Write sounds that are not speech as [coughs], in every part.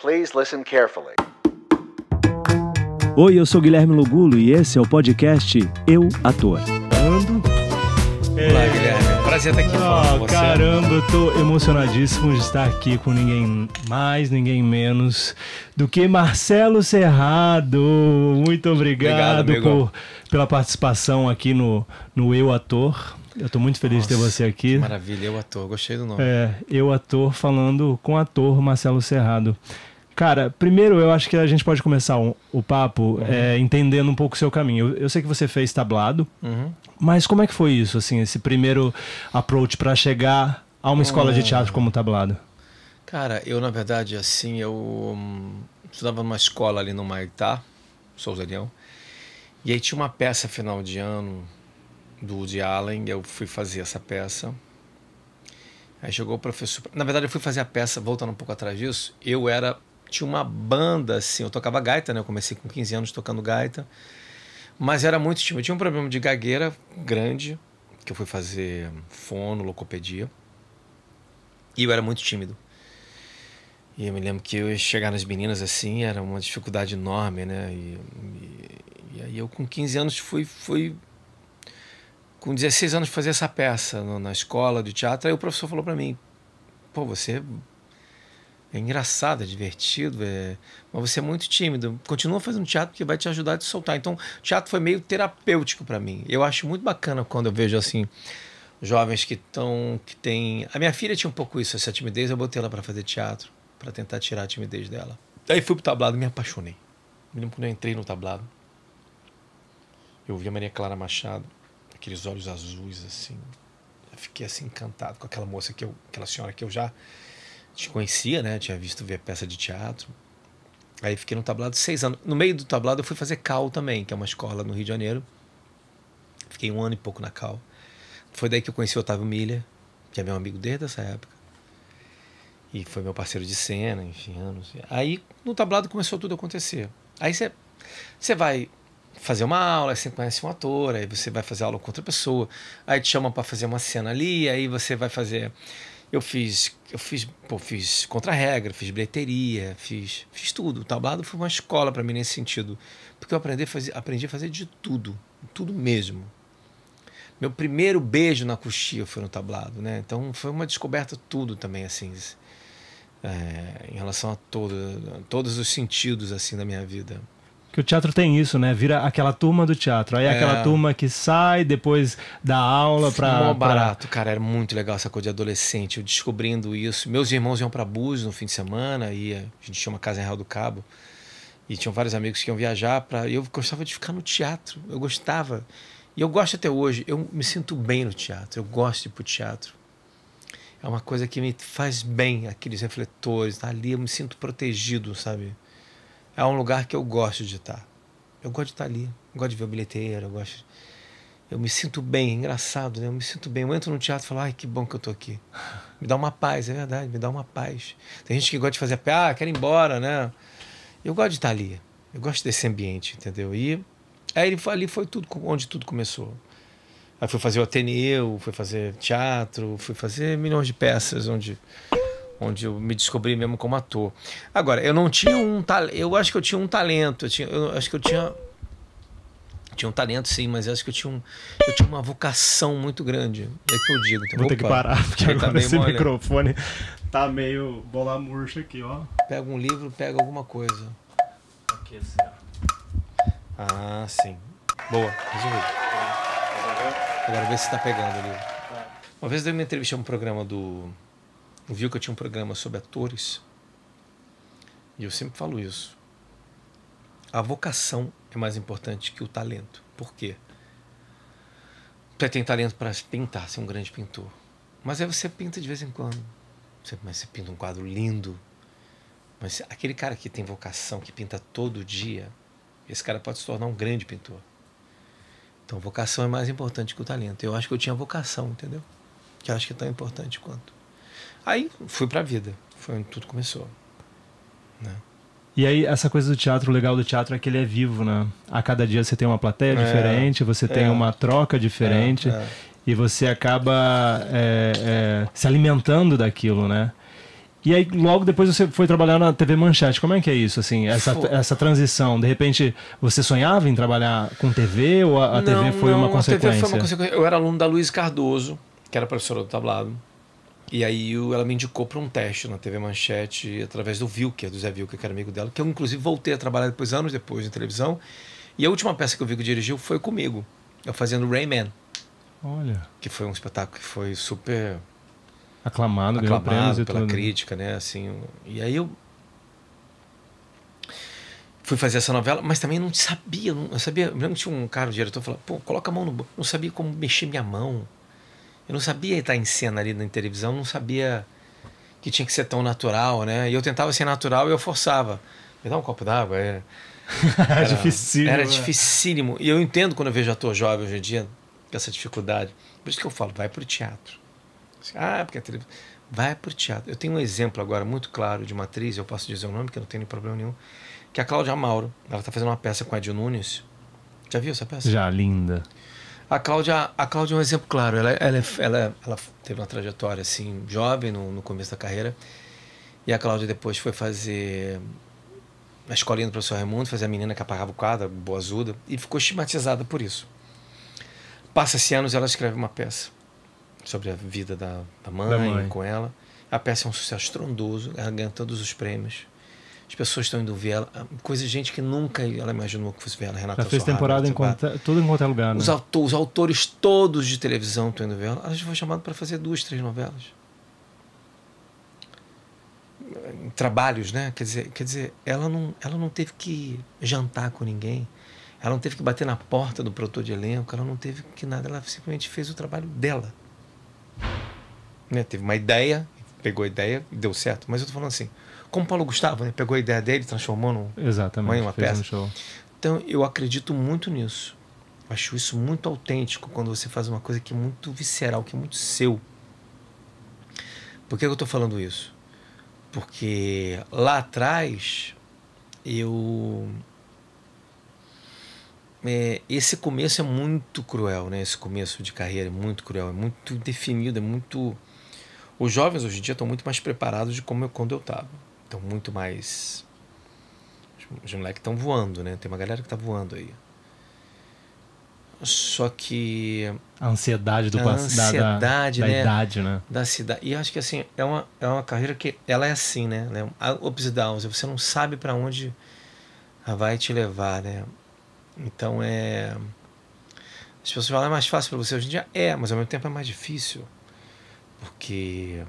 Please listen carefully. Oi, eu sou Guilherme Lugulo e esse é o podcast Eu Ator. Ando. É. Olá, Guilherme. Prazer estar aqui oh, com você. Caramba, eu tô emocionadíssimo de estar aqui com ninguém mais, ninguém menos do que Marcelo Serrado. Muito obrigado, obrigado por, pela participação aqui no, no Eu Ator. Eu tô muito feliz Nossa, de ter você aqui. maravilha, eu ator, gostei do nome. É, eu ator falando com ator Marcelo Serrado. Cara, primeiro eu acho que a gente pode começar um, o papo uhum. é, entendendo um pouco o seu caminho. Eu, eu sei que você fez tablado, uhum. mas como é que foi isso, assim, esse primeiro approach para chegar a uma escola de hum. teatro como tablado? Cara, eu na verdade, assim, eu hum, estudava numa escola ali no Maitá, Souza Leão, e aí tinha uma peça final de ano do Woody Allen, eu fui fazer essa peça. Aí chegou o professor. Na verdade, eu fui fazer a peça, voltando um pouco atrás disso, eu era tinha uma banda, assim, eu tocava gaita, né? Eu comecei com 15 anos tocando gaita. Mas era muito tímido. Eu tinha um problema de gagueira grande, que eu fui fazer fono, locopedia. E eu era muito tímido. E eu me lembro que eu chegar nas meninas assim era uma dificuldade enorme, né? E, e, e aí eu com 15 anos fui, fui com 16 anos fazer essa peça no, na escola de teatro. Aí o professor falou para mim: "Pô, você é engraçado, é divertido, é... mas você é muito tímido. Continua fazendo teatro porque vai te ajudar a te soltar. Então, teatro foi meio terapêutico para mim. Eu acho muito bacana quando eu vejo assim jovens que estão que tem a minha filha tinha um pouco isso essa timidez eu botei ela para fazer teatro para tentar tirar a timidez dela Daí fui pro tablado e me apaixonei me lembro quando eu entrei no tablado eu vi a Maria Clara Machado aqueles olhos azuis assim eu fiquei assim encantado com aquela moça que eu aquela senhora que eu já te conhecia, né? Tinha visto ver peça de teatro. Aí fiquei no tablado seis anos. No meio do tablado eu fui fazer Cal também, que é uma escola no Rio de Janeiro. Fiquei um ano e pouco na Cal. Foi daí que eu conheci o Otávio Milha, que é meu amigo desde essa época. E foi meu parceiro de cena, enfim, anos. Aí no tablado começou tudo a acontecer. Aí você vai fazer uma aula, aí você conhece um ator, aí você vai fazer aula com outra pessoa, aí te chamam para fazer uma cena ali, aí você vai fazer eu fiz, eu fiz, pô, fiz contra-regra, fiz bilheteria, fiz, fiz tudo. O tablado foi uma escola para mim nesse sentido, porque eu aprendi a fazer, aprendi a fazer de tudo, tudo mesmo. Meu primeiro beijo na coxia foi no tablado, né? Então foi uma descoberta tudo também assim, é, em relação a todo, todos os sentidos assim da minha vida. Que o teatro tem isso, né? Vira aquela turma do teatro. Aí é. aquela é. turma que sai, depois da aula pra. Mó barato, pra... cara. Era muito legal essa coisa de adolescente. Eu descobrindo isso. Meus irmãos iam pra Búzios no fim de semana, e a gente tinha uma casa em Real do Cabo. E tinham vários amigos que iam viajar para. Eu gostava de ficar no teatro. Eu gostava. E eu gosto até hoje. Eu me sinto bem no teatro. Eu gosto de ir pro teatro. É uma coisa que me faz bem, aqueles refletores. Tá? Ali eu me sinto protegido, sabe? é um lugar que eu gosto de estar. Eu gosto de estar ali, eu gosto de ver o bilheteira, eu gosto. Eu me sinto bem, é engraçado, né? Eu me sinto bem. Eu entro no teatro e falo, ai, que bom que eu tô aqui. Me dá uma paz, é verdade, me dá uma paz. Tem gente que gosta de fazer, ah, quero ir embora, né? Eu gosto de estar ali, eu gosto desse ambiente, entendeu? E aí é, ali foi tudo, onde tudo começou. Aí fui fazer o Ateneu, fui fazer teatro, fui fazer milhões de peças onde onde eu me descobri mesmo como ator. Agora, eu não tinha um talento, eu acho que eu tinha um talento, eu, tinha, eu acho que eu tinha tinha um talento sim, mas acho que eu tinha, um, eu tinha uma vocação muito grande. É que eu digo. Então, vou opa, ter que parar, porque tá agora tá esse mole. Né? microfone tá meio bola murcha aqui, ó. Pega um livro, pega alguma coisa. Aqui assim, ó. Ah, sim. Boa, resolvido. Agora ver se tá pegando o livro. Uma vez eu dei uma entrevista a um programa do viu que eu tinha um programa sobre atores. E eu sempre falo isso. A vocação é mais importante que o talento. Por quê? Você tem talento para pintar, ser um grande pintor. Mas aí você pinta de vez em quando. Você, mas você pinta um quadro lindo. Mas aquele cara que tem vocação, que pinta todo dia, esse cara pode se tornar um grande pintor. Então, vocação é mais importante que o talento. Eu acho que eu tinha vocação, entendeu? Que eu acho que é tão importante quanto. Aí fui para a vida. Foi onde tudo começou. Né? E aí, essa coisa do teatro, o legal do teatro é que ele é vivo, né? A cada dia você tem uma plateia é, diferente, você é, tem uma troca diferente é, é. e você acaba é, é, se alimentando daquilo, né? E aí, logo depois você foi trabalhar na TV Manchete. Como é que é isso, assim, essa, essa transição? De repente, você sonhava em trabalhar com TV ou a, a não, TV foi não, uma a consequência? TV foi uma consequência. Eu era aluno da Luiz Cardoso, que era professora do tablado. E aí ela me indicou para um teste na TV Manchete através do Vilker, do Zé Vilker, que era amigo dela, que eu inclusive voltei a trabalhar depois, anos depois, em televisão. E a última peça que o Vilker dirigiu foi comigo, eu fazendo Rayman. Olha. Que foi um espetáculo que foi super. Aclamado, aclamado pela tudo. Né? crítica, né? Assim, e aí eu fui fazer essa novela, mas também não sabia, não, eu sabia, eu lembro que tinha um cara, o diretor, falou, pô, coloca a mão no... Não sabia como mexer minha mão. Eu não sabia estar em cena ali na televisão, não sabia que tinha que ser tão natural, né? E eu tentava ser natural e eu forçava. Me dá um copo d'água. Era, é. [laughs] é era dificílimo. Era né? dificílimo. E eu entendo quando eu vejo ator jovem hoje em dia essa dificuldade. Por isso que eu falo, vai para o teatro. Ah, porque a televisão. Vai para o teatro. Eu tenho um exemplo agora muito claro de uma atriz, eu posso dizer o nome, que eu não tenho problema nenhum, que é a Cláudia Mauro. Ela está fazendo uma peça com a Edil Nunes. Já viu essa peça? Já, linda. A Cláudia, a Cláudia é um exemplo claro. Ela, ela, ela, ela teve uma trajetória assim jovem no, no, começo da carreira. E a Cláudia depois foi fazer a escolinha do professor Raimundo, fazer a menina que apagava o quadro, boazuda, e ficou estigmatizada por isso. Passa-se anos ela escreve uma peça sobre a vida da, da, mãe, da mãe com ela. A peça é um sucesso estrondoso, ela ganha todos os prêmios. As pessoas estão indo ver ela, ah, coisa de gente que nunca ela imaginou que fosse ver ela. Renata ela fez temporada em tudo em qualquer lugar, né? Os, os autores todos de televisão estão indo ver ela. Ela já foi chamada para fazer duas, três novelas. Trabalhos, né? Quer dizer, quer dizer ela, não, ela não teve que jantar com ninguém. Ela não teve que bater na porta do produtor de elenco, ela não teve que nada, ela simplesmente fez o trabalho dela. Né? Teve uma ideia, pegou a ideia e deu certo. Mas eu tô falando assim, como Paulo Gustavo, né? Pegou a ideia dele, transformou num, Exatamente, em uma peça. Um então, eu acredito muito nisso. Acho isso muito autêntico quando você faz uma coisa que é muito visceral, que é muito seu. Por que eu estou falando isso? Porque lá atrás, eu. É, esse começo é muito cruel, né? Esse começo de carreira é muito cruel, é muito definido, é muito. Os jovens hoje em dia estão muito mais preparados de como eu, quando eu estava estão muito mais. Os moleques estão voando, né? Tem uma galera que tá voando aí. Só que. A ansiedade do a ansiedade, da, da, né? da idade, né? Da cidade. E acho que assim, é uma, é uma carreira que ela é assim, né? É ups e downs. Você não sabe para onde vai te levar, né? Então é. As pessoas falam, é mais fácil para você hoje em dia? É, mas ao mesmo tempo é mais difícil. Porque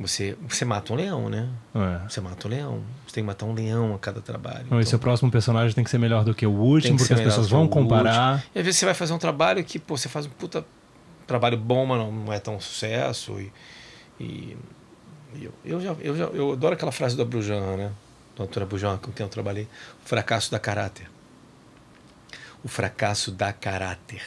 você, você mata um leão, né? É. Você mata um leão. Você tem que matar um leão a cada trabalho. Então, e seu então. próximo personagem tem que ser melhor do que o último, que porque as pessoas vão comparar. Último. E às vezes você vai fazer um trabalho que, pô, você faz um puta trabalho bom, mas não é tão sucesso. E, e, e eu, eu, já, eu, já, eu adoro aquela frase do Abrujan, né? Do Antônio Abrujan, com quem eu trabalhei. O fracasso dá caráter. O fracasso dá caráter.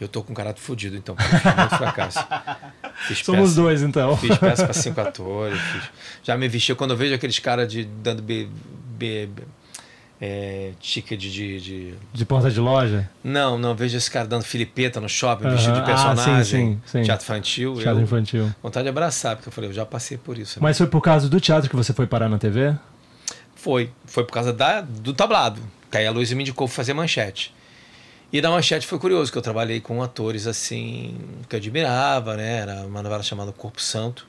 Eu tô com um caráter fodido, então. Muito fracasso. [laughs] Fiz Somos peça, dois, então. Fiz peça para [laughs] cinco atores. Fiz... Já me vestiu. Quando eu vejo aqueles caras de dando be, be, be é, ticket de, de, de. porta de loja? Não, não. Vejo esse cara dando filipeta no shopping, uhum. vestido de personagem. Ah, sim, sim, sim. Teatro infantil. Teatro eu, infantil. Vontade de abraçar, porque eu falei, eu já passei por isso. Né? Mas foi por causa do teatro que você foi parar na TV? Foi. Foi por causa da, do tablado. Que aí a Luísa me indicou fazer manchete. E da Manchete foi curioso, que eu trabalhei com atores assim que eu admirava, né? Era uma novela chamada Corpo Santo.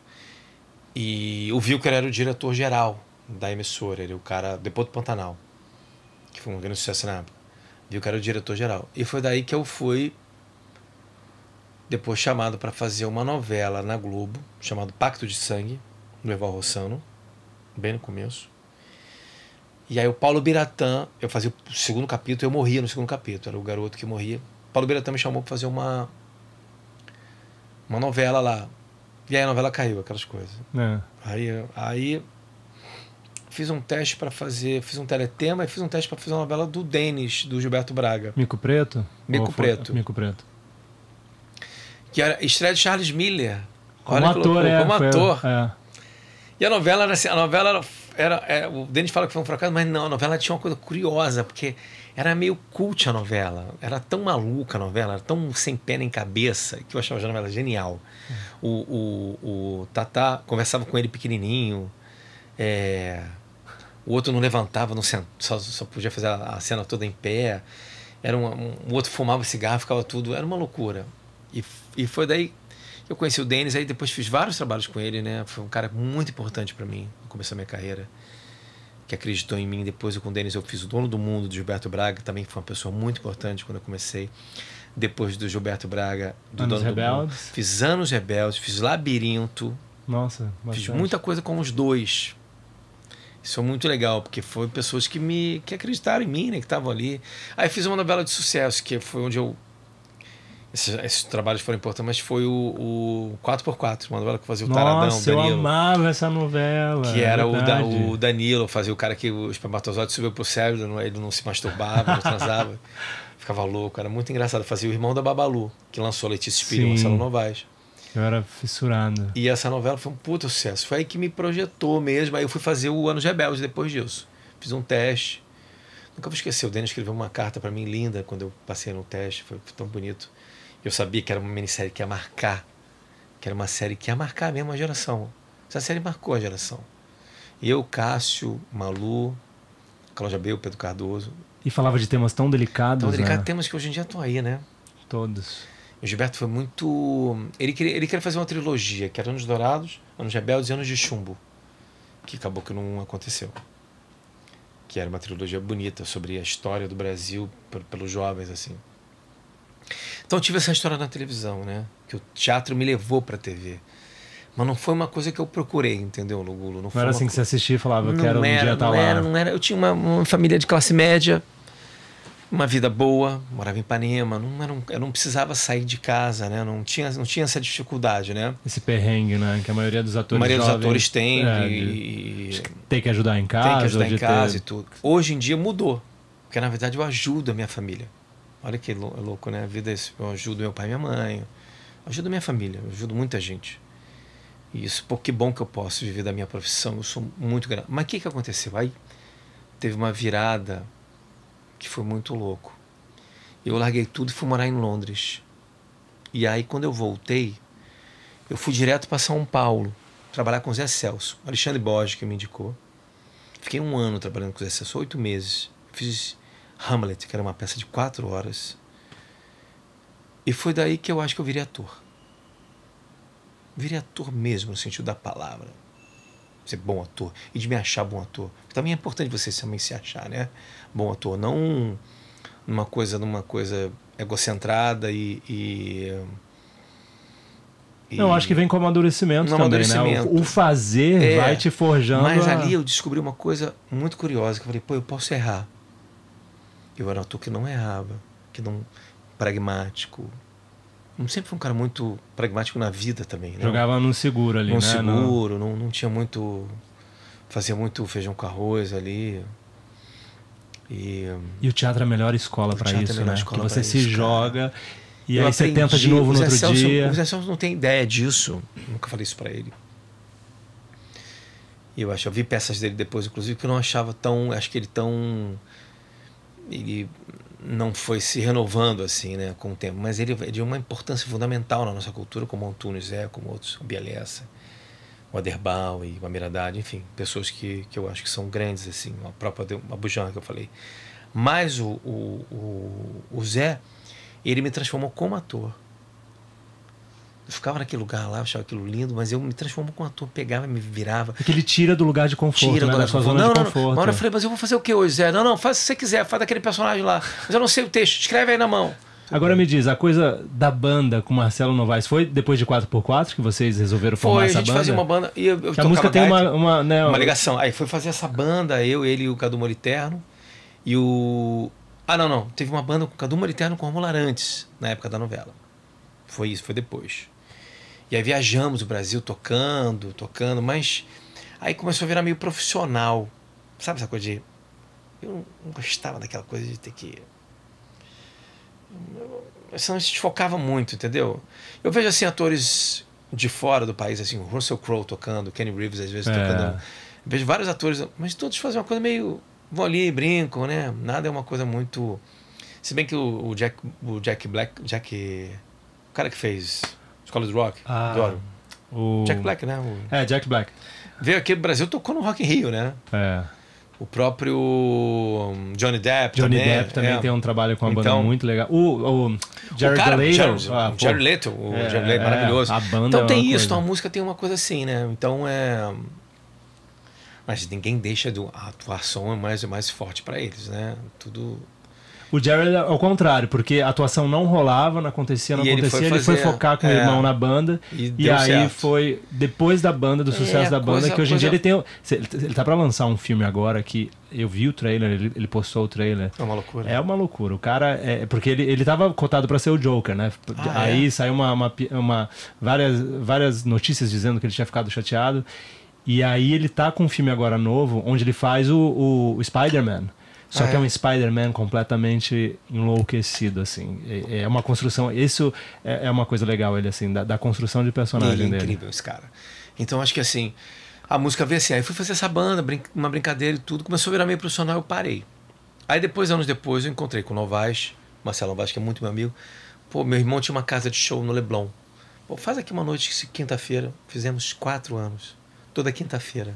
E o Vilker era o diretor geral da emissora, ele é o cara depois do Pantanal, que foi um grande sucesso na época. Vilker era o diretor geral. E foi daí que eu fui depois chamado para fazer uma novela na Globo, chamado Pacto de Sangue, do Eval Rossano, bem no começo. E aí o Paulo Biratã, eu fazia o segundo capítulo, eu morria no segundo capítulo, era o garoto que morria. Paulo Biratã me chamou para fazer uma uma novela lá. E aí a novela caiu, aquelas coisas. É. Aí, aí fiz um teste para fazer, fiz um teletema e fiz um teste para fazer uma novela do Denis, do Gilberto Braga. Mico Preto? Mico Preto. Mico Preto. Que era estreia de Charles Miller. Como ator, é, Como ator. É. E a novela era assim, a novela era era, é, o Denis fala que foi um fracasso, mas não, a novela tinha uma coisa curiosa, porque era meio cult a novela. Era tão maluca a novela, era tão sem pé nem cabeça, que eu achava a novela genial. Hum. O, o, o Tatá conversava com ele pequenininho, é, o outro não levantava, não só, só podia fazer a, cena toda em pé. Era um, o outro fumava cigarro, ficava tudo. Era uma loucura. E, e foi daí eu conheci o Denis, aí depois fiz vários trabalhos com ele, né? Foi um cara muito importante para mim no começo da minha carreira, que acreditou em mim. Depois eu, com o Denis eu fiz o Dono do Mundo, de Gilberto Braga, também foi uma pessoa muito importante quando eu comecei. Depois do Gilberto Braga, do Anos Dono Rebeldes. do Mundo. Fiz Anos Rebeldes, fiz Labirinto. Nossa, bastante. Fiz muita coisa com os dois. Isso foi muito legal, porque foi pessoas que me que acreditaram em mim, né? Que estavam ali. Aí fiz uma novela de sucesso, que foi onde eu esses, esses, trabalhos foram importantes, mas foi o, o 4x4, uma novela que fazia o Nossa, Taradão, Nossa, Danilo. eu amava essa novela. Que era o, da, o, Danilo, fazia o cara que o espermatozoide subiu pro cérebro, não, ele não se masturbava, não transava. [laughs] Ficava louco, era muito engraçado. Fazia o irmão da Babalu, que lançou Letícia Espírito e Marcelo Novaes. Eu era fissurado. E essa novela foi um puto sucesso. Foi aí que me projetou mesmo. Aí eu fui fazer o Anos Rebeldes depois disso. Fiz um teste. Nunca vou esquecer, o Danilo escreveu uma carta para mim linda quando eu passei no teste, foi tão bonito eu sabia que era uma minissérie que ia marcar, que era uma série que ia marcar mesmo a geração. Essa série marcou a geração. Eu, Cássio, Malu, Cláudia Beu, Pedro Cardoso. E falava de temas tão delicados. Tão né? delicados, né? temas que hoje em dia estão aí, né? Todos. O Gilberto foi muito. Ele queria, ele queria fazer uma trilogia, que era Anos Dourados, Anos Rebeldes e Anos de Chumbo. Que acabou que não aconteceu. Que era uma trilogia bonita sobre a história do Brasil pelos jovens, assim. Então eu tive essa história na televisão, né? Que o teatro me levou para a TV. Mas não foi uma coisa que eu procurei, entendeu, Lugulo? Não, não foi era assim que você assistia e falava, eu quero um era, dia estar tá lá. Era, não era, eu tinha uma, uma, família de classe média, uma vida boa, morava em Ipanema, não, era um, eu não precisava sair de casa, né? Não tinha, não tinha essa dificuldade, né? Esse perrengue, né? Que a maioria dos atores A maioria dos jovens, atores tem. É, e, de, tem que ajudar em casa. Tem que ajudar em casa ter... e tudo. Hoje em dia mudou, porque na verdade eu ajudo a minha família. Olha que é louco, né? A vida é eu ajudo meu pai e minha mãe, ajudo minha família, ajudo muita gente. E isso, pô, que bom que eu posso viver da minha profissão, eu sou muito grato. Mas o que, que aconteceu? Aí teve uma virada que foi muito louco. Eu larguei tudo e fui morar em Londres. E aí, quando eu voltei, eu fui direto para São Paulo, trabalhar com o Zé Celso. Alexandre Borges que me indicou. Fiquei um ano trabalhando com o Zé Celso, oito meses. Fiz Hamlet, que era uma peça de quatro horas. E foi daí que eu acho que eu virei ator. Virei ator mesmo, no sentido da palavra. Ser bom ator e de me achar bom ator. Também é importante você também se achar, né? Bom ator. Não numa coisa, numa coisa egocentrada e, e Não, acho que vem com amadurecimento no também, amadurecimento. né? O, o fazer é, vai te forjando. Mas a... ali eu descobri uma coisa muito curiosa, que eu falei, pô, eu posso errar eu era um autor que não errava, que não pragmático. Eu sempre fui um cara muito pragmático na vida também. Né? Jogava num seguro ali, num né? seguro, não... não, não tinha muito. Fazia muito feijão com arroz ali. E, e o teatro é a melhor escola para é isso, é né? Escola você se isso, joga e aí aprendi, você tenta de novo no outro Celso, dia. O Zé Celso não tem ideia disso. Eu nunca falei isso para ele. E eu acho, eu vi peças dele depois, inclusive, que eu não achava tão. Acho que ele tão ele não foi se renovando assim, né, com o tempo, mas ele é de uma importância fundamental na nossa cultura, como Antunes é, como outros, o Bielessa, o Aderbal e o Amiradade, enfim, pessoas que, que eu acho que são grandes, assim, a própria Abujan que eu falei. Mas o, o, o, o Zé, ele me transformou como ator eu ficava naquele lugar lá, achava aquilo lindo, mas eu me transformo como ator, pegava, me virava. Porque ele tira do lugar de conforto, tira né? da sua zona não, de não, conforto. uma hora eu falei, mas eu vou fazer o que hoje, Zé? Não, não, faz o que você quiser, faz aquele personagem lá. Mas eu não sei o texto, escreve aí na mão. Agora me diz, a coisa da banda com Marcelo Novaes foi depois de 4x4 que vocês resolveram formar foi, essa banda? Foi, a gente fazia uma banda e eu, eu A música tem uma, uma, né, uma ligação. Aí foi fazer essa banda, eu, ele e o Cadu Moriterno E o... Ah, não, não. Teve uma banda com o Cadu Moriterno com o Romulo Arantes, na época da novela. Foi isso, foi depois. E aí viajamos o Brasil tocando, tocando, mas aí começou a virar meio profissional. Sabe essa coisa de. Eu não gostava daquela coisa de ter que. Você não se desfocava muito, entendeu? Eu vejo assim atores de fora do país, assim, o Russell Crowe tocando, Kenny Reeves às vezes é. tocando. Eu vejo vários atores, mas todos fazem uma coisa meio. vão ali e brincam, né? Nada é uma coisa muito. Se bem que o, Jack, o Jack Black. Jack. O cara que fez Scholars Rock. Ah, adoro. O... Jack Black, né? O... É, Jack Black. Veio aqui no Brasil, tocou no Rock in Rio, né? É. O próprio hum, Johnny Depp Johnny também. Depp também é. tem um trabalho com a então, banda muito legal. O, o Jared o Leto. Jared, ah, Jared Leto, o é, Jared Leto, é, maravilhoso. a banda então é tem isso, então a música tem uma coisa assim, né? Então é... Hum, mas ninguém deixa do... A atuação é mais, mais forte para eles, né? Tudo o Jared ao contrário, porque a atuação não rolava, não acontecia, não e acontecia. Ele foi, fazer... ele foi, focar com é. o irmão na banda. E, e aí certo. foi depois da banda, do é, sucesso é, da banda, coisa, que hoje em dia ele tem. Ele tá pra lançar um filme agora que eu vi o trailer, ele, ele, postou o trailer. É uma loucura. É uma loucura. O cara. É, é porque ele, ele tava cotado para ser o Joker, né? Ah, é. Aí é? saiu uma, uma, uma, várias, várias notícias dizendo que ele tinha ficado chateado. E aí ele tá com um filme agora novo, onde ele faz o, o, o Spider-Man. Só ah, que é, é um Spider-Man completamente enlouquecido, assim. É, é, uma construção. Isso é, é uma coisa legal, ele, assim, da, da construção de personagem ele é dele. incrível, esse cara. Então acho que assim. A música veio assim, aí fui fazer essa banda, brin uma brincadeira e tudo, começou a virar meio profissional, eu parei. Aí depois, anos depois, eu encontrei com o Novaes, Marcelo Novaes, que é muito meu amigo. Pô, meu irmão tinha uma casa de show no Leblon. Pô, faz aqui uma noite, quinta-feira. Fizemos quatro anos. Toda quinta-feira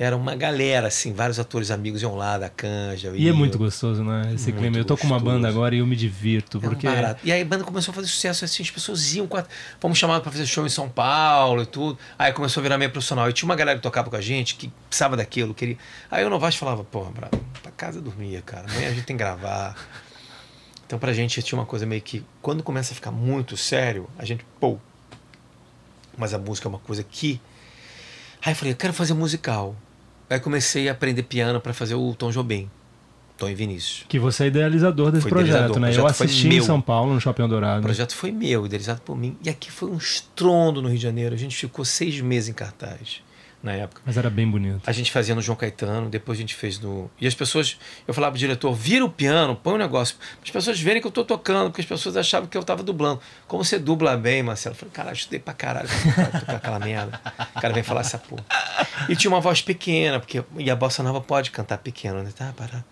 era uma galera, assim, vários atores amigos iam lá da canja. E é muito gostoso, né? Esse clima. Eu tô gostoso. com uma banda agora e eu me divirto. Porque... É um E aí a banda começou a fazer sucesso, assim, as pessoas iam, quatro... fomos chamados para fazer show em São Paulo e tudo. Aí começou a virar meio profissional. E tinha uma galera que tocava com a gente, que precisava daquilo, queria. Aí o não Novaes falava, pô, pra, pra casa dormia, cara. Amanhã a gente tem que gravar. Então pra gente tinha uma coisa meio que, quando começa a ficar muito sério, a gente, pô. Mas a música é uma coisa que. Aí eu falei, eu quero fazer musical. Aí comecei a aprender piano para fazer o Tom Jobim. Tom e Vinícius. Que você é idealizador desse foi projeto, idealizador. né? Projeto eu assisti em São Paulo, no Shopping Dourado. O projeto foi meu, idealizado por mim. E aqui foi um estrondo no Rio de Janeiro. A gente ficou seis meses em cartaz na época. Mas era bem bonito. A gente fazia no João Caetano, depois a gente fez no. E as pessoas. Eu falava pro diretor, vira o piano, põe o um negócio. As pessoas verem que eu tô tocando, porque as pessoas achavam que eu tava dublando. Como você dubla bem, Marcelo? Eu falei, caralho, estudei pra caralho pra tocar aquela merda. O cara vem falar essa porra. E tinha uma voz pequena, porque. E a bossa nova pode cantar pequeno, né? Tá, para.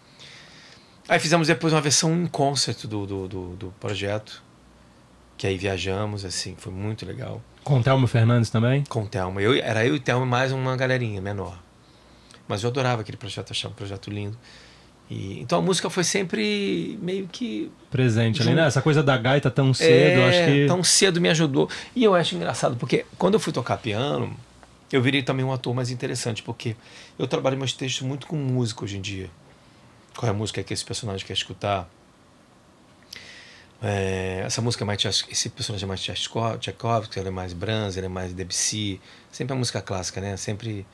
Aí fizemos depois uma versão em concerto do, do, do, do projeto que aí viajamos, assim, foi muito legal. Com o Thelma Fernandes também? Com o Thelma. Eu, era eu e o Thelma mais uma galerinha menor. Mas eu adorava aquele projeto, achava um projeto lindo. E, então a música foi sempre meio que. Presente ali, né? Essa coisa da gaita tão cedo, é, eu acho é, que. Tão cedo me ajudou. E eu acho engraçado, porque quando eu fui tocar piano, eu virei também um ator mais interessante, porque eu trabalho meus textos muito com música hoje em dia. Qual é a música que esse personagem quer escutar? É, essa música é mais esse personagem é mais Tchaikovsky, ele é mais Brahms, ele é mais Debussy, sempre a música clássica, né? Sempre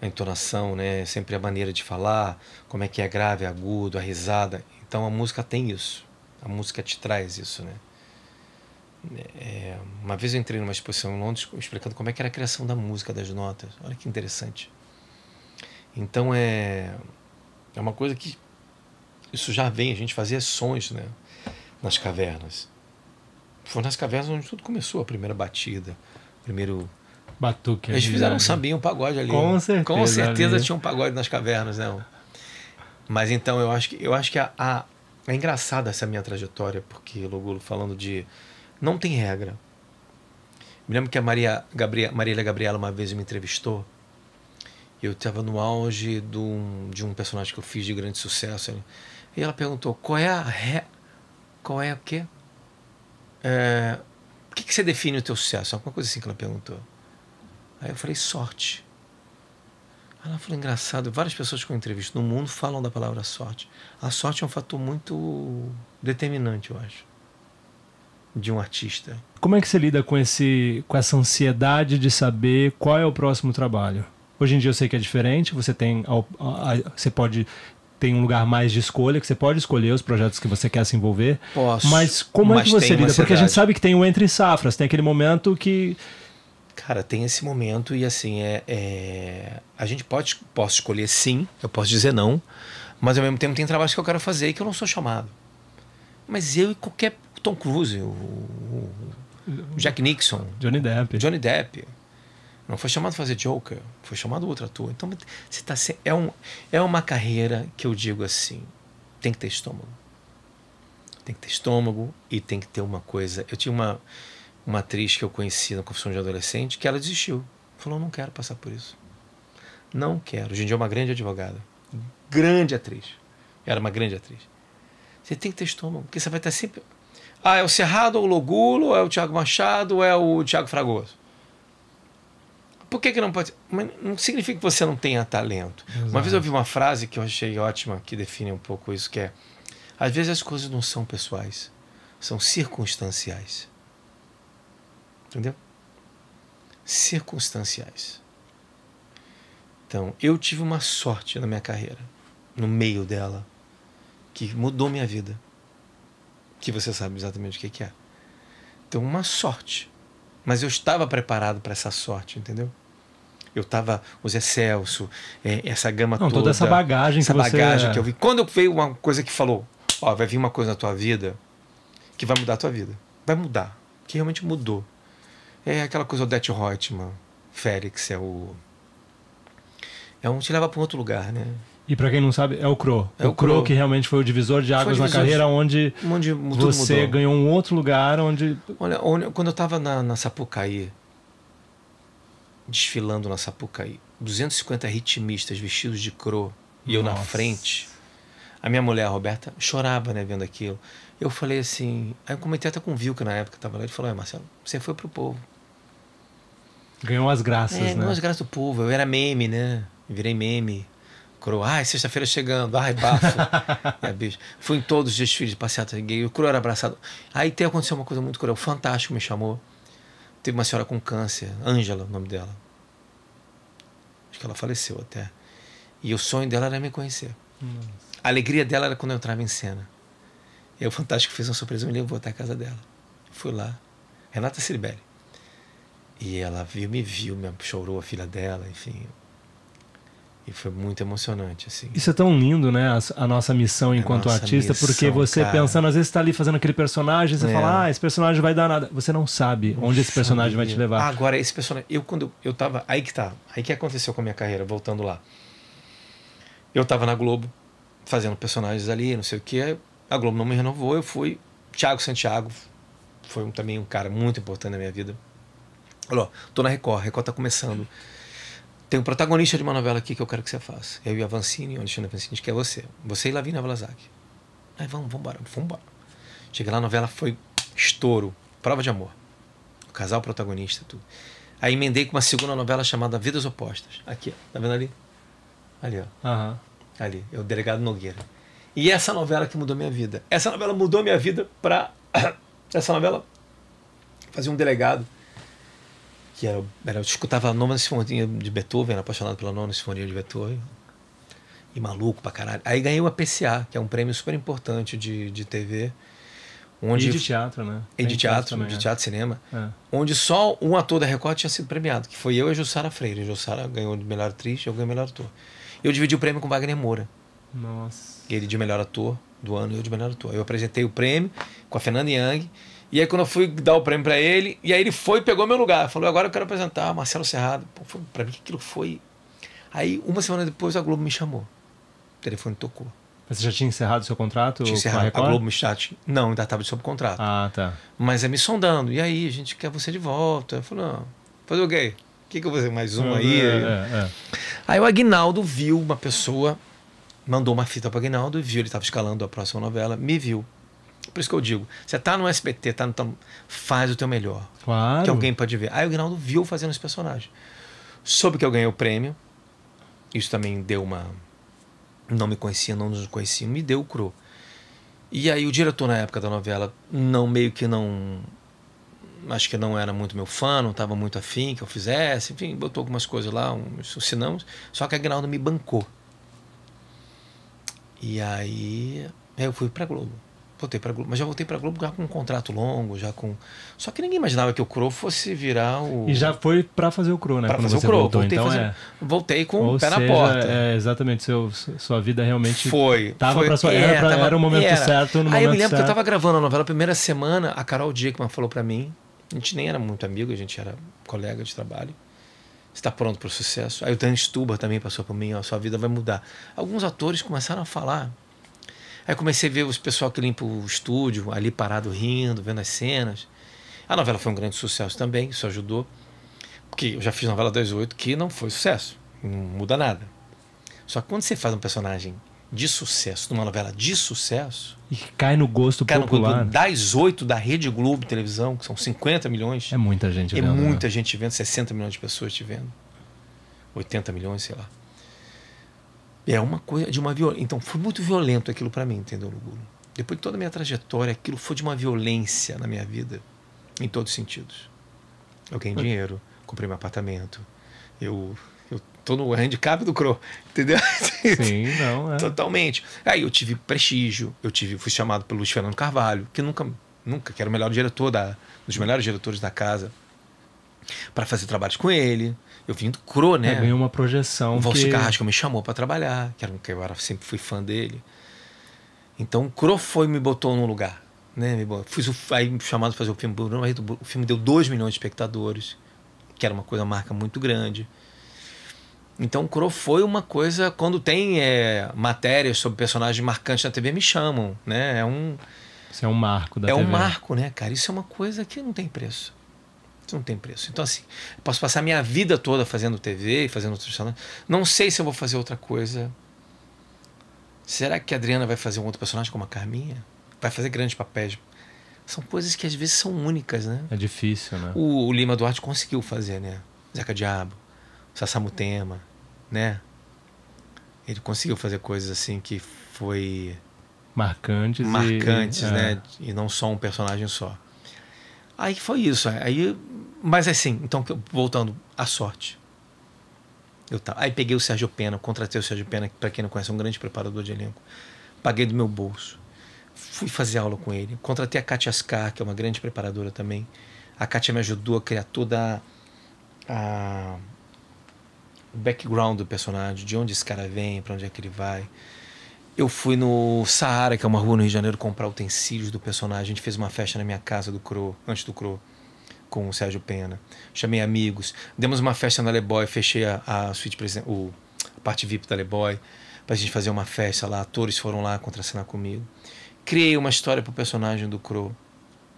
a entonação, né? Sempre a maneira de falar, como é que é grave, agudo, a risada. Então a música tem isso. A música te traz isso, né? É, uma vez eu entrei numa exposição em Londres explicando como é que era a criação da música, das notas. Olha que interessante. Então é é uma coisa que isso já vem, a gente fazia sons, né? nas cavernas. Foi nas cavernas onde tudo começou, a primeira batida, primeiro batuque. Eles fizeram um né? sambinho, um pagode ali. Com né? certeza. Com certeza ali. tinha um pagode nas cavernas, né? Mas então eu acho que eu acho que a, a é engraçada essa minha trajetória, porque Logulo falando de não tem regra. Me lembro que a Maria Gabriela, Marília Gabriela uma vez me entrevistou. Eu estava no auge de um, de um personagem que eu fiz de grande sucesso. Né? E ela perguntou: qual é a, re, qual é o quê? É, o que, que você define o teu sucesso? Alguma coisa assim que ela perguntou. Aí eu falei, sorte. Ela falou, engraçado, várias pessoas que eu entrevisto no mundo falam da palavra sorte. A sorte é um fator muito determinante, eu acho, de um artista. Como é que você lida com, esse, com essa ansiedade de saber qual é o próximo trabalho? Hoje em dia eu sei que é diferente, você tem. Você pode tem um lugar mais de escolha, que você pode escolher os projetos que você quer se envolver. Posso. Mas como é mas é que você lida? Porque a gente sabe que tem o entre safras, tem aquele momento que. Cara, tem esse momento e assim, é, é, a gente pode posso escolher sim, eu posso dizer não, mas ao mesmo tempo tem trabalhos que eu quero fazer e que eu não sou chamado. Mas eu e qualquer Tom Cruise, o, o Jack Nixon, Johnny Depp. Johnny Depp não foi chamado para fazer Joker, foi chamado outro ator. Então você tá, é, um, é uma carreira que eu digo assim: tem que ter estômago. Tem que ter estômago e tem que ter uma coisa. Eu tinha uma, uma atriz que eu conheci na Confissão de Adolescente que ela desistiu. Falou: não quero passar por isso. Não quero. Hoje em dia é uma grande advogada. Grande atriz. Era uma grande atriz. Você tem que ter estômago, porque você vai estar sempre. Ah, é o Cerrado, ou o Logulo, ou é o Tiago Machado, ou é o Tiago Fragoso. Por que, que não pode? Mas não significa que você não tenha talento. Exato. Uma vez eu ouvi uma frase que eu achei ótima, que define um pouco isso, que é às vezes as coisas não são pessoais, são circunstanciais. Entendeu? Circunstanciais. Então, eu tive uma sorte na minha carreira, no meio dela, que mudou minha vida. Que você sabe exatamente o que é. Então, uma sorte mas eu estava preparado para essa sorte, entendeu? Eu estava os Excelso, é, essa gama Não, toda. Toda essa bagagem essa que bagagem que eu é. vi. Quando veio uma coisa que falou, ó, vai vir uma coisa na tua vida que vai mudar a tua vida. Vai mudar. Que realmente mudou. É aquela coisa Odette Reutemann, Félix, é o... É um te leva para um outro lugar, né? E para quem não sabe, é o Cro. É o, o Cro, que realmente foi o divisor de águas divisor na carreira, de... onde, onde você mudou. ganhou um outro lugar, onde... Olha, onde, quando eu estava na, na, Sapucaí, desfilando na Sapucaí, 250 ritmistas vestidos de Cro, e Nossa. eu na frente, a minha mulher, a Roberta, chorava, né, vendo aquilo. Eu falei assim... Aí eu comentei até com o que na época, estava lá, ele falou, Marcelo, você foi pro povo. Ganhou as graças, é, né? Ganhou as graças do povo, eu era meme, né? Virei meme Cru, ai, sexta-feira chegando, ai, bafo. [laughs] é, bicho. Fui em todos os desfiles de passeata gay, o Cru era abraçado. Aí tem aconteceu uma coisa muito cruel, fantástico me chamou. Teve uma senhora com câncer, Ângela, o nome dela. Acho que ela faleceu até. E o sonho dela era me conhecer. Nossa. A alegria dela era quando eu entrava em cena. E o Fantástico fez uma surpresa, me levou até a casa dela. Fui lá, Renata Ciribelli. E ela viu, me viu, me chorou a filha dela, enfim. E foi muito emocionante, assim. Isso é tão lindo, né? A, a nossa missão enquanto nossa artista, missão, porque você cara. pensando, às vezes está ali fazendo aquele personagem, você é. fala, ah, esse personagem vai dar nada. Você não sabe onde esse personagem vai te levar. agora, esse personagem. Eu, quando eu tava. Aí que tá. Aí que aconteceu com a minha carreira, voltando lá. Eu tava na Globo, fazendo personagens ali, não sei o quê. A Globo não me renovou, eu fui. Tiago Santiago foi um, também um cara muito importante na minha vida. Falou, tô na Record, a Record tá começando. Hum tem um protagonista de uma novela aqui que eu quero que você faça. Eu e a Vancini, o Alexandre Vancini, que é você. Você e Lavina Vlasak. Aí vamos, vamos embora, vamos embora. Cheguei lá, a novela foi estouro. Prova de amor. O casal protagonista, tudo. Aí emendei com uma segunda novela chamada Vidas Opostas. Aqui, ó. Tá vendo ali? Ali, ó. Uhum. Ali, é o Delegado Nogueira. E essa novela que mudou minha vida. Essa novela mudou minha vida pra. [coughs] essa novela fazia um delegado que era, era, eu escutava a nona sinfonia de Beethoven, era apaixonado pela nona sinfonia de Beethoven. E maluco pra caralho. Aí ganhei o PCA, que é um prêmio super importante de, de TV. Onde, e de teatro, né? E de é teatro, também, de é. teatro, cinema. É. Onde só um ator da Record tinha sido premiado, que foi eu e a Jussara Freire. A Jussara ganhou de melhor atriz, eu ganhei melhor ator. Eu dividi o prêmio com Wagner Moura. Nossa. Ele de melhor ator do ano, eu de melhor ator. Eu apresentei o prêmio com a Fernanda Young e aí quando eu fui dar o prêmio para ele, e aí ele foi e pegou meu lugar. Falou, agora eu quero apresentar Marcelo Serrado. para pra mim aquilo foi. Aí uma semana depois a Globo me chamou. O telefone tocou. Você já tinha encerrado o seu contrato? Tinha encerrado. A, a, Globo me chat. Não, ainda estava sob contrato. Ah, tá. Mas é me sondando. E aí, a gente quer você de volta. Eu falei, não, ah, fazer o quê? O que, que eu vou fazer? Mais um é, aí? É, é. Aí o Agnaldo viu uma pessoa, mandou uma fita para Agnaldo, viu, ele estava escalando a próxima novela, me viu. Por isso que eu digo, você está no SBT, tá no tá faz o teu melhor. Claro. Que alguém pode ver. Aí o Rinaldo viu fazendo esse personagem. Soube que eu ganhei o prêmio. Isso também deu uma. Não me conhecia, não nos conhecia, me deu o cru. E aí o diretor na época da novela, não meio que não. Acho que não era muito meu fã, não estava muito afim que eu fizesse, enfim, botou algumas coisas lá, uns ensinamos. Só que a Rinaldo me bancou. E aí, aí eu fui pra Globo voltei para Globo, mas já voltei para Globo já com um contrato longo, já com. Só que ninguém imaginava que o Crow fosse virar o. E já foi para fazer o Crow, né? Para fazer o Crow. voltei, então fazer... é... voltei com Ou o pé seja, na porta. É, exatamente, seu, sua vida realmente. Foi. Tava foi sua... é, era, pra... tava... era o momento era. certo. No Aí eu me lembro certo. que eu estava gravando a novela, a primeira semana, a Carol Dickman falou para mim. A gente nem era muito amigo, a gente era colega de trabalho está pronto para o sucesso. Aí o Dan Stuba também passou por mim, ó, sua vida vai mudar. Alguns atores começaram a falar Aí comecei a ver os pessoal que limpa o estúdio, ali parado rindo, vendo as cenas. A novela foi um grande sucesso também, isso ajudou. Porque eu já fiz novela 28 que não foi sucesso, não muda nada. Só que quando você faz um personagem de sucesso, numa novela de sucesso. E cai no gosto cai popular. no das oito da Rede Globo Televisão, que são 50 milhões. É muita gente é vendo. É muita gente vendo, 60 milhões de pessoas te vendo. 80 milhões, sei lá. É uma coisa de uma violência. Então, foi muito violento aquilo para mim, entendeu, Lugulo? Depois de toda a minha trajetória, aquilo foi de uma violência na minha vida, em todos os sentidos. Eu ganhei dinheiro, comprei meu apartamento, eu eu tô no handicap do Crow, entendeu? Sim, não, é. Totalmente. Aí eu tive prestígio, eu tive, fui chamado pelo Luiz Fernando Carvalho, que nunca, nunca, que era o melhor diretor da, um dos melhores diretores da casa, para fazer trabalhos com ele eu vim do Cro, né? É, ganhou uma projeção. O Valci que... Carrasco me chamou para trabalhar, que, era, que eu era, sempre fui fã dele. Então o Cro foi me botou num lugar. Né? Fiz o, aí chamado para fazer o filme Bruno Barreto. O filme deu 2 milhões de espectadores, que era uma coisa, uma marca muito grande. Então o Cro foi uma coisa. Quando tem é, matérias sobre personagens marcantes na TV, me chamam. Né? É um. Isso é um marco da é TV. É um marco, né, cara? Isso é uma coisa que não tem preço. Isso não tem preço. Então, assim, posso passar minha vida toda fazendo TV e fazendo nutricional. Não sei se eu vou fazer outra coisa. Será que a Adriana vai fazer um outro personagem como a Carminha? Vai fazer grandes papéis. São coisas que às vezes são únicas, né? É difícil, né? O, o Lima Duarte conseguiu fazer, né? Zeca Diabo, Sassamutema, né? Ele conseguiu fazer coisas assim que foi marcantes, marcantes, e, é. né? É. E não só um personagem só. Aí foi isso. Aí mas é assim, então, voltando à sorte. Eu tava Aí peguei o Sérgio Pena, contratei o Sérgio Pena, que para quem não conhece, é um grande preparador de elenco. Paguei do meu bolso. Fui fazer aula com ele. Contratei a Kátia Ascar, que é uma grande preparadora também. A Kátia me ajudou a criar toda a, a o background do personagem, de onde esse cara vem, para onde é que ele vai. Eu fui no Saara, que é uma rua no Rio de Janeiro, comprar utensílios do personagem. A gente fez uma festa na minha casa do Cro, antes do Cro com o Sérgio Pena. Chamei amigos. Demos uma festa na Leboy, fechei a, a suíte o a parte VIP da Leboy pra gente fazer uma festa lá. Atores foram lá contracenar comigo. Criei uma história pro personagem do Crow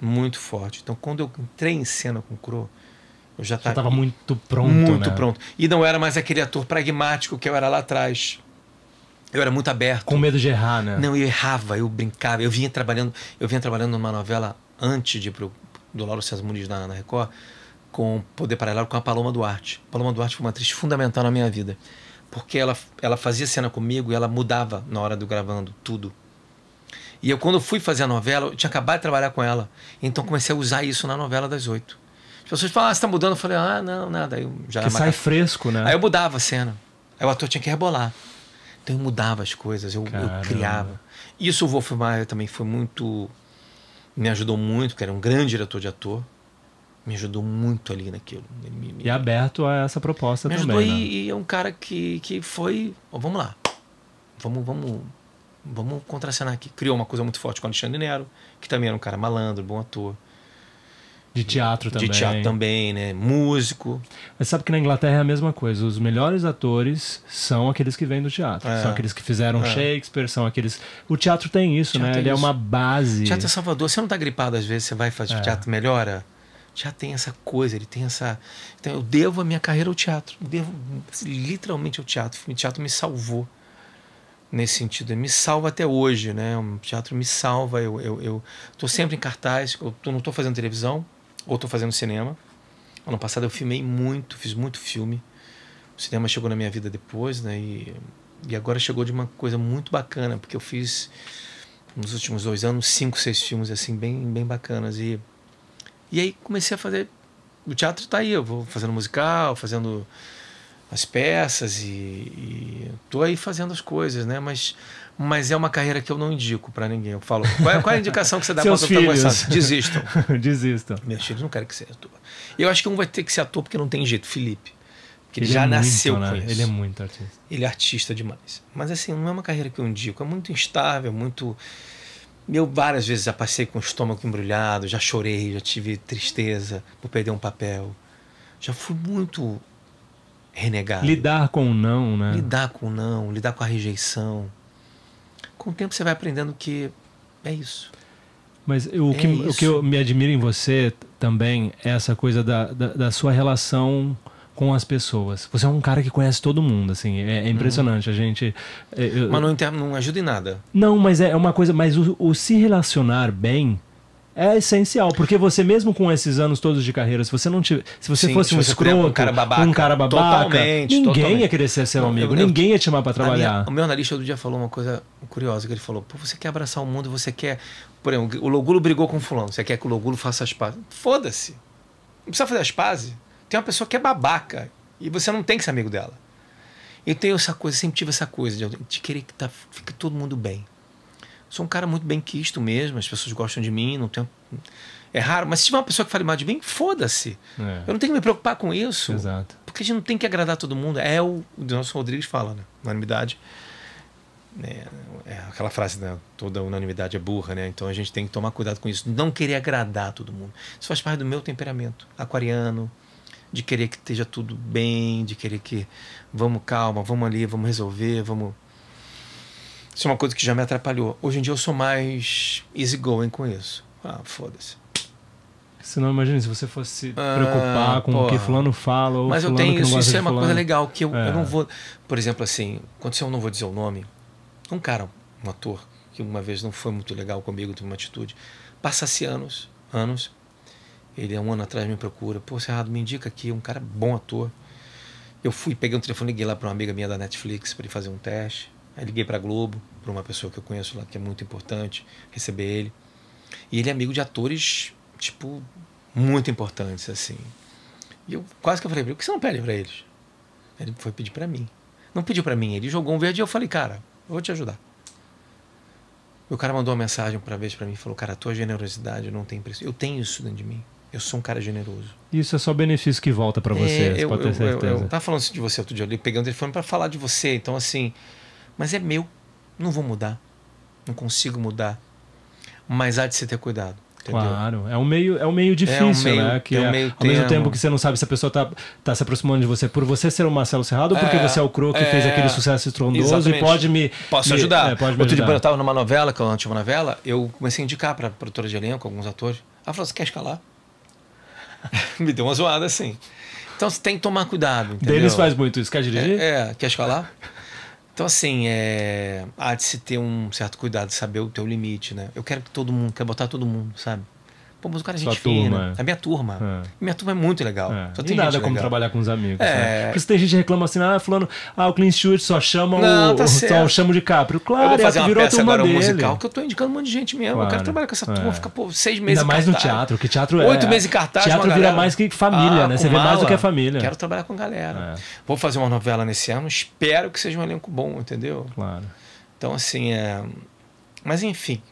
muito forte. Então quando eu entrei em cena com o Crow, eu já estava tá... muito pronto, Muito né? pronto. E não era mais aquele ator pragmático que eu era lá atrás. Eu era muito aberto. Com medo de errar, né? Não, eu errava, eu brincava. Eu vinha trabalhando, eu vinha trabalhando numa novela antes de ir pro, do Lauro César Muniz na, na Record, com Poder Paralelo com a Paloma Duarte. A Paloma Duarte foi uma atriz fundamental na minha vida, porque ela, ela fazia cena comigo e ela mudava na hora do gravando tudo. E eu, quando fui fazer a novela, eu tinha acabado de trabalhar com ela, então comecei a usar isso na novela das oito. As pessoas falam, ah, você tá mudando. Eu falei, ah, não, nada. Aí eu já que sai fresco, né? Aí eu mudava a cena. Aí o ator tinha que rebolar. Então eu mudava as coisas, eu, eu criava. Isso o Wolf Maia também foi muito me ajudou muito, que era um grande diretor de ator, me ajudou muito ali naquilo. Me, me, e aberto a essa proposta me também. né? e, e é um cara que, que foi. Oh, vamos lá. Vamos, vamos, vamos contracenar aqui. Criou uma coisa muito forte com o Alexandre Nero, que também era um cara malandro, bom ator. De teatro também. De teatro também, né? Músico. Mas sabe que na Inglaterra é a mesma coisa. Os melhores atores são aqueles que vêm do teatro. É. São aqueles que fizeram é. Shakespeare, são aqueles. O teatro tem isso, teatro né? Tem Ele é isso. é uma base. O teatro é Salvador. Você não tá gripado às vezes, você vai fazer é. teatro, melhora? já tem essa coisa, ele tem essa. Então, eu devo a minha carreira ao teatro. devo literalmente ao teatro. O teatro me salvou nesse sentido. Ele me salva até hoje, né? O teatro me salva. Eu, eu, eu tô sempre em cartaz, eu não estou fazendo televisão, ou estou fazendo cinema. Ano passado eu filmei muito, fiz muito filme. O cinema chegou na minha vida depois, né? E, e agora chegou de uma coisa muito bacana, porque eu fiz nos últimos dois anos cinco, seis filmes assim bem, bem bacanas e e aí comecei a fazer o teatro está aí, eu vou fazendo musical, fazendo as peças e, e tô aí fazendo as coisas, né? Mas mas é uma carreira que eu não indico para ninguém. Eu falo, qual é, qual é, a indicação que você dá para filhos tá Desistam. [laughs] Desistam. Meus filhos não querem que seja ator. Eu acho que um vai ter que ser ator porque não tem jeito, Felipe. Que ele, ele já é nasceu muito, né? com né? isso. Ele é muito artista. Ele é artista demais. Mas assim, não é uma carreira que eu indico. É muito instável, muito. Eu várias vezes já passei com o estômago embrulhado, já chorei, já tive tristeza por perder um papel. Já fui muito renegado. Lidar com o não, né? Lidar com o não, lidar com a rejeição com o tempo você vai aprendendo que é isso. Mas eu, o, é que, isso. o que eu me admiro em você também é essa coisa da, da, da, sua relação com as pessoas. Você é um cara que conhece todo mundo, assim, é, é impressionante. A gente. É, eu, mas não, não, ajuda em nada. Não, mas é, é uma coisa. Mas o, o se relacionar bem é essencial, porque você mesmo com esses anos todos de carreira, se você não tiver, se você Sim, fosse se um você escroto, um cara babaca, um cara babaca totalmente, ninguém totalmente. ia querer ser seu amigo, eu, eu, ninguém ia te chamar para trabalhar. Minha, o meu analista do dia falou uma coisa curiosa, que ele falou: "Pô, você quer abraçar o mundo, você quer, por exemplo, o Logulo brigou com fulano, você quer que o Logulo faça as pazes? Foda-se. Não precisa fazer as pazes. Tem uma pessoa que é babaca e você não tem que ser amigo dela. Eu tenho essa coisa, sempre tive essa coisa de, de querer que tá, fique todo mundo bem sou um cara muito bem quisto mesmo, as pessoas gostam de mim, não tenho. É raro, mas se tiver uma pessoa que fale mal de mim, foda-se. É. Eu não tenho que me preocupar com isso. Exato. Porque a gente não tem que agradar todo mundo. É o, o Nelson Rodrigues fala, né? Unanimidade. É, é aquela frase, né? Toda unanimidade é burra, né? Então a gente tem que tomar cuidado com isso. Não querer agradar todo mundo. Isso faz parte do meu temperamento. Aquariano, de querer que esteja tudo bem, de querer que vamos calma, vamos ali, vamos resolver, vamos isso é uma coisa que já me atrapalhou. Hoje em dia eu sou mais easygoing com isso. Ah, foda-se. Você não imagina se você fosse se ah, preocupar com porra. o que fulano fala ou Mas eu tenho isso, isso é uma coisa legal que eu, é. eu não é. vou... Por exemplo, assim, aconteceu, eu não vou dizer o nome, um cara, um ator, que uma vez não foi muito legal comigo, teve uma atitude, passa-se anos, anos, ele há é um ano atrás me procura, pô, Cerrado, me indica aqui, um cara bom ator. Eu fui, peguei um telefone, liguei lá para uma amiga minha da Netflix para ele fazer um teste. Aí liguei para Globo, para uma pessoa que eu conheço lá que é muito importante, receber ele. E ele é amigo de atores, tipo, muito importantes, assim. E eu quase que eu falei pra ele, por que você não pede pra eles? Ele foi pedir para mim. Não pediu para mim, ele jogou um verde e eu falei, cara, eu vou te ajudar. o cara mandou uma mensagem para vez para mim, falou, cara, a tua generosidade não tem preço. Eu tenho isso dentro de mim. Eu sou um cara generoso. Isso é só benefício que volta para você, é, eu, eu, ter certeza. Eu, eu, eu tava falando assim de você outro dia, eu pegando o telefone para falar de você. Então, assim, mas é meu, não vou mudar, não consigo mudar. Mas há de se ter cuidado. Entendeu? Claro, é um meio, é um meio difícil, é um né? meio, né? Que é, um meio ao mesmo tempo que você não sabe se a pessoa tá, tá se aproximando de você por você ser o Marcelo Serrado ou porque é, você é o Crow que é, fez aquele sucesso estrondoso exatamente. e pode me. Posso me, ajudar? É, pode me Outro ajudar. dia eu estava numa novela, que eu não tinha uma novela, eu comecei a indicar para produtora de elenco, alguns atores. Ela falou: você quer escalar? [laughs] me deu uma zoada assim. Então você tem que tomar cuidado. Entendeu? Denis faz muito isso. Quer dirigir? É, é. quer escalar? Então, assim, é... há de se ter um certo cuidado, saber o teu limite, né? Eu quero que todo mundo, quero botar todo mundo, sabe? Pô, mas o cara é gente fina. É. é. minha turma. É. Minha turma é muito legal. É. Só tem e é nada como legal. trabalhar com os amigos. Né? É. Né? Porque se tem gente que reclama assim, ah, ah, o Clint Shoot só chama Não, o, tá só chama de Caprio. Claro, eu vou é fazer é, uma peça agora dele. musical que eu tô indicando um monte de gente mesmo. Claro. Eu quero trabalhar com essa turma, é. fica por seis meses Ainda mais no teatro, que teatro é. Oito meses em cartaz, Teatro vira mais que família, ah, né? Você vê mais do que a família. Quero trabalhar com galera. Vou fazer uma novela nesse ano, espero que seja um elenco bom, entendeu? Claro. Então, assim, é. Mas enfim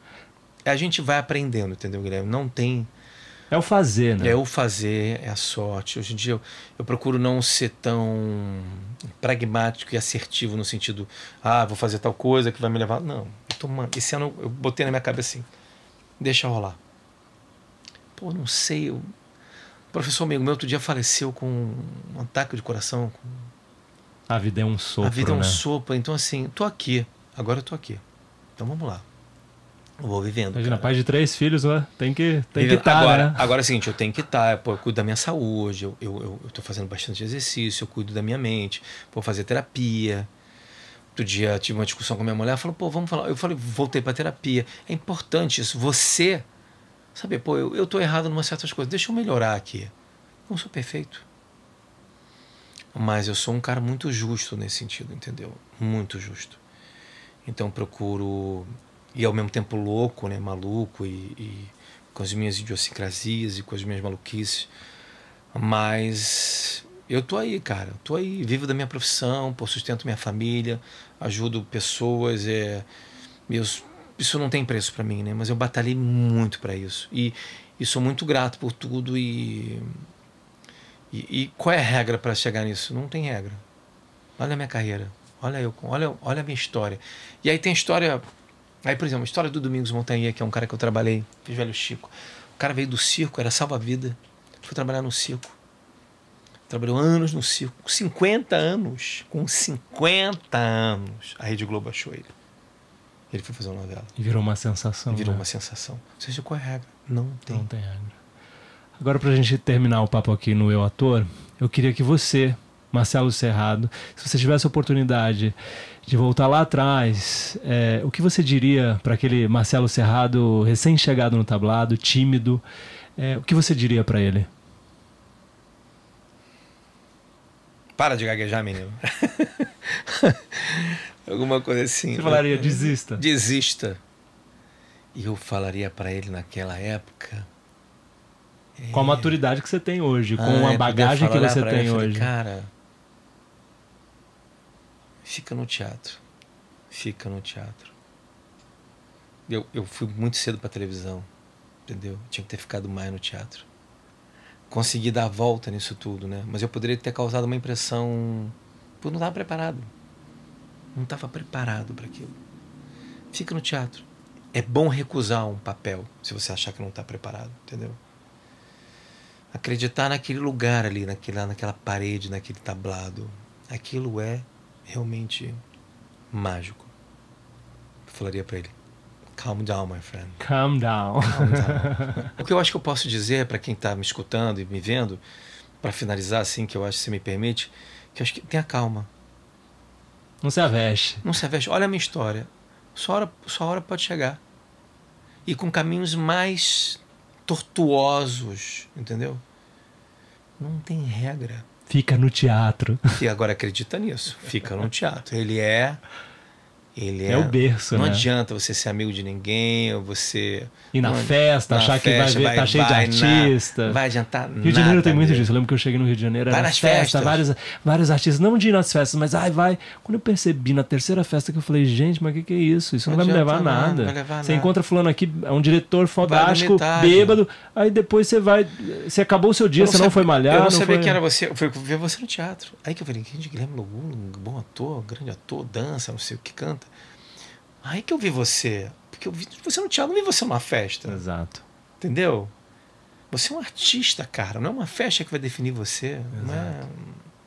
a gente vai aprendendo, entendeu, Guilherme? Não tem. É o fazer, né? É o fazer, é a sorte. Hoje em dia eu, eu, procuro não ser tão pragmático e assertivo no sentido, ah, vou fazer tal coisa que vai me levar. Não, eu esse ano eu botei na minha cabeça assim, deixa rolar. Pô, não sei, eu... o professor amigo meu outro dia faleceu com um ataque de coração. Com... A vida é um sopro. A vida é um né? sopro. Então, assim, tô aqui, agora eu tô aqui. Então vamos lá. Vou vivendo. Imagina, cara. pai de três filhos, né? Tem que tem que estar. Tá, agora, né? agora é assim, o seguinte, eu tenho que tá, estar. pô, eu cuido da minha saúde, eu, eu, eu, eu tô fazendo bastante exercício, eu cuido da minha mente, vou fazer terapia. Outro dia tive uma discussão com minha mulher, ela falou, pô, vamos falar. Eu falei, voltei pra terapia. É importante isso. Você saber, pô, eu, eu tô errado em umas certas coisas, deixa eu melhorar aqui. Não sou perfeito. Mas eu sou um cara muito justo nesse sentido, entendeu? Muito justo. Então procuro e ao mesmo tempo louco, né, maluco e, e com as minhas idiosincrasias e com as minhas maluquices. Mas eu tô aí, cara. Tô aí, vivo da minha profissão, pô, sustento minha família, ajudo pessoas. É, isso não tem preço para mim, né? Mas eu batalhei muito para isso. E, e sou muito grato por tudo. E, e, e qual é a regra para chegar nisso? Não tem regra. Olha a minha carreira. Olha eu, olha, olha a minha história. E aí tem história Aí, por exemplo, a história do Domingos Montanha, que é um cara que eu trabalhei, fiz velho Chico. O cara veio do circo, era salva-vida, foi trabalhar no circo. Trabalhou anos no circo, 50 anos. Com 50 anos, a Rede Globo achou ele. Ele foi fazer uma novela. E virou uma sensação. E virou né? uma sensação. Ou seja, qual é a regra? Não tem. Não tem regra. Agora, pra gente terminar o papo aqui no Eu Ator, eu queria que você Marcelo Cerrado, Se você tivesse a oportunidade de voltar lá atrás, é, o que você diria para aquele Marcelo Cerrado recém-chegado no tablado, tímido? É, o que você diria para ele? Para de gaguejar, menino. [laughs] Alguma coisa assim. Você falaria, desista. Desista. E eu falaria para ele naquela época. Com a maturidade que você tem hoje, com ah, a é, bagagem que você tem hoje. Falei, cara, Fica no teatro. Fica no teatro. Eu, eu fui muito cedo para televisão, entendeu? tinha que ter ficado mais no teatro. Consegui dar a volta nisso tudo, né? Mas eu poderia ter causado uma impressão. Eu não estava preparado. Não estava preparado para aquilo. Fica no teatro. É bom recusar um papel se você achar que não está preparado, entendeu? acreditar naquele lugar ali, naquela, naquela parede, naquele tablado. Aquilo é realmente mágico. Eu falaria para ele: Calm down, my friend. Calm down. Calm down. [laughs] o que eu acho que eu posso dizer para quem está me escutando e me vendo, para finalizar assim, que eu acho que se me permite, que eu acho que tenha calma. Não se aveste. Não se aveste. Olha a minha história. Sua hora, sua hora pode chegar. E com caminhos mais tortuosos, entendeu? Não tem regra. Fica no teatro. E agora acredita nisso, fica no teatro. Ele é ele é, é, o berço, Não né? adianta você ser amigo de ninguém, ou você. E na não, festa, na achar que vai ver, tá vai, tá cheio vai, de artista. Na, vai adiantar Rio nada. Rio de Janeiro tem muito disso. Eu lembro que eu cheguei no Rio de Janeiro, era festa, festas. vários, vários artistas. Não de ir nas festas, mas ai, vai. Quando eu percebi na terceira festa que eu falei, gente, mas o que, que é isso? Isso não, não vai me levar a nada. Vai levar você nada. encontra fulano aqui, é um diretor fodástico, bêbado. Né? Aí depois você vai. Você acabou o seu dia, você não, não foi malhar. Eu não, sabia foi... que era você. Eu fui ver você no teatro. Aí que eu falei, gente, Guilherme Logul, um bom ator, grande ator, dança, não sei o que canta. Aí que eu vi você. Porque eu vi você no teatro, não vi você numa festa. Exato. Entendeu? Você é um artista, cara. Não é uma festa que vai definir você. Exato. Não é,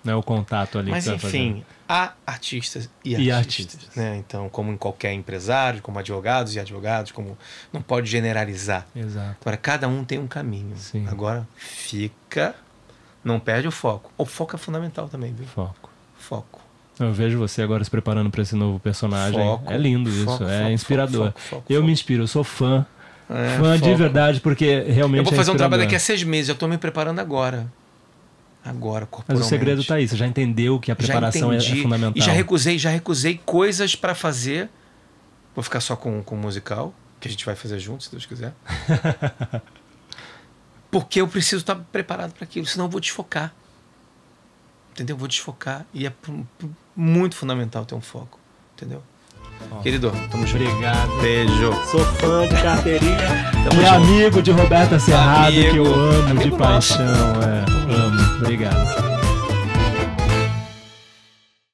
não é o contato ali. Mas que tá enfim, há artistas e, e artistas. artistas. Né? Então, como em qualquer empresário, como advogados e advogados, como não pode generalizar. Exato. Agora, cada um tem um caminho. Sim. Agora, fica, não perde o foco. O foco é fundamental também, viu? Foco. Foco. Eu vejo você agora se preparando para esse novo personagem. Foco, é lindo isso, foco, é foco, inspirador. eu me inspiro, eu sou fã. É, fã de verdade, porque realmente. Eu vou é fazer é um trabalho daqui a seis meses, eu estou me preparando agora. Agora, corpo. Mas o segredo está aí, você já entendeu que a preparação é, é entendi, é fundamental. E já recusei, já recusei coisas para fazer. Vou ficar só com o musical, que a gente vai fazer junto, se Deus quiser. [laughs] porque eu preciso estar tá preparado para aquilo, senão eu vou desfocar entendeu? Vou desfocar. E é muito fundamental ter um foco, entendeu? Querido, tamo junto. Obrigado. Beijo. Sou fã de carteirinha. e junto. amigo de Roberta Serrado, amigo, que eu amo de paixão. É, amo. Obrigado.